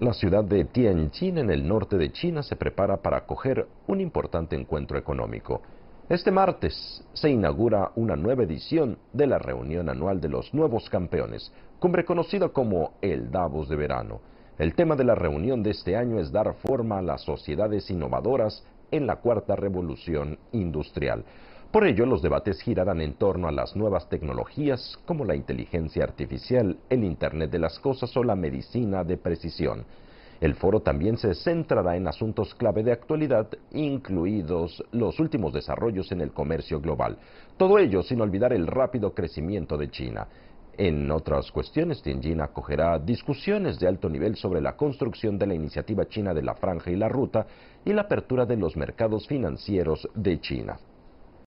La ciudad de Tianjin en el norte de China se prepara para acoger un importante encuentro económico. Este martes se inaugura una nueva edición de la reunión anual de los nuevos campeones, cumbre conocida como el Davos de verano. El tema de la reunión de este año es dar forma a las sociedades innovadoras en la cuarta revolución industrial. Por ello, los debates girarán en torno a las nuevas tecnologías como la inteligencia artificial, el Internet de las Cosas o la medicina de precisión. El foro también se centrará en asuntos clave de actualidad, incluidos los últimos desarrollos en el comercio global. Todo ello sin olvidar el rápido crecimiento de China. En otras cuestiones, Tianjin acogerá discusiones de alto nivel sobre la construcción de la iniciativa china de la franja y la ruta y la apertura de los mercados financieros de China.